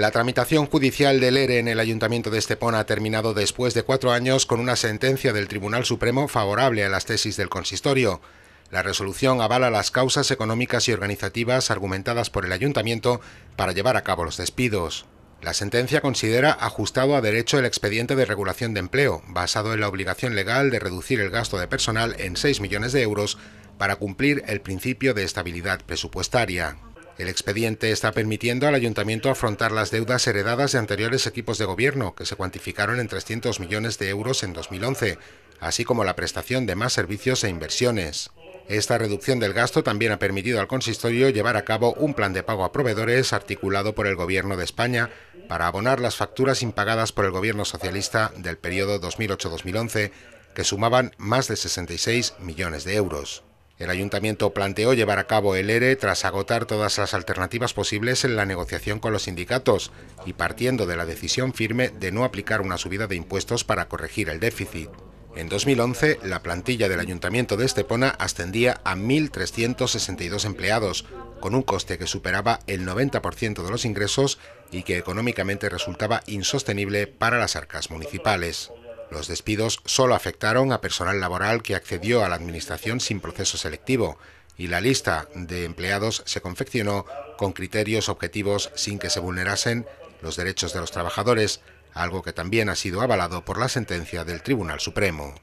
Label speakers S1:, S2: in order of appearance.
S1: La tramitación judicial del ERE en el Ayuntamiento de Estepona ha terminado después de cuatro años con una sentencia del Tribunal Supremo favorable a las tesis del consistorio. La resolución avala las causas económicas y organizativas argumentadas por el Ayuntamiento para llevar a cabo los despidos. La sentencia considera ajustado a derecho el expediente de regulación de empleo, basado en la obligación legal de reducir el gasto de personal en 6 millones de euros para cumplir el principio de estabilidad presupuestaria. El expediente está permitiendo al ayuntamiento afrontar las deudas heredadas de anteriores equipos de gobierno, que se cuantificaron en 300 millones de euros en 2011, así como la prestación de más servicios e inversiones. Esta reducción del gasto también ha permitido al consistorio llevar a cabo un plan de pago a proveedores articulado por el Gobierno de España para abonar las facturas impagadas por el Gobierno socialista del periodo 2008-2011, que sumaban más de 66 millones de euros. El ayuntamiento planteó llevar a cabo el ERE e tras agotar todas las alternativas posibles en la negociación con los sindicatos y partiendo de la decisión firme de no aplicar una subida de impuestos para corregir el déficit. En 2011, la plantilla del Ayuntamiento de Estepona ascendía a 1.362 empleados, con un coste que superaba el 90% de los ingresos y que económicamente resultaba insostenible para las arcas municipales. Los despidos solo afectaron a personal laboral que accedió a la Administración sin proceso selectivo y la lista de empleados se confeccionó con criterios objetivos sin que se vulnerasen los derechos de los trabajadores, algo que también ha sido avalado por la sentencia del Tribunal Supremo.